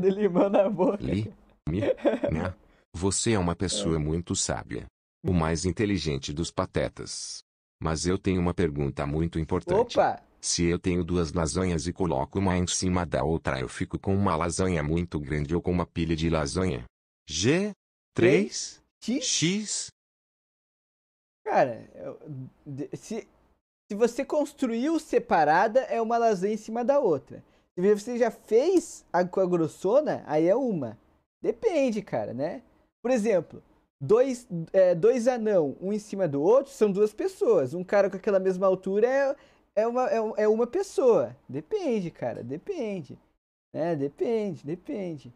de limão na boca. Li, mi, né? Você é uma pessoa muito sábia. O mais inteligente dos patetas. Mas eu tenho uma pergunta muito importante. Opa! Se eu tenho duas lasanhas e coloco uma em cima da outra, eu fico com uma lasanha muito grande ou com uma pilha de lasanha. G 3 X, X. Cara, se, se você construiu separada, é uma lasanha em cima da outra. Se você já fez água grossona, aí é uma. Depende, cara, né? Por exemplo, dois, é, dois anão, um em cima do outro, são duas pessoas. Um cara com aquela mesma altura é, é, uma, é, é uma pessoa. Depende, cara, depende. É, depende, depende.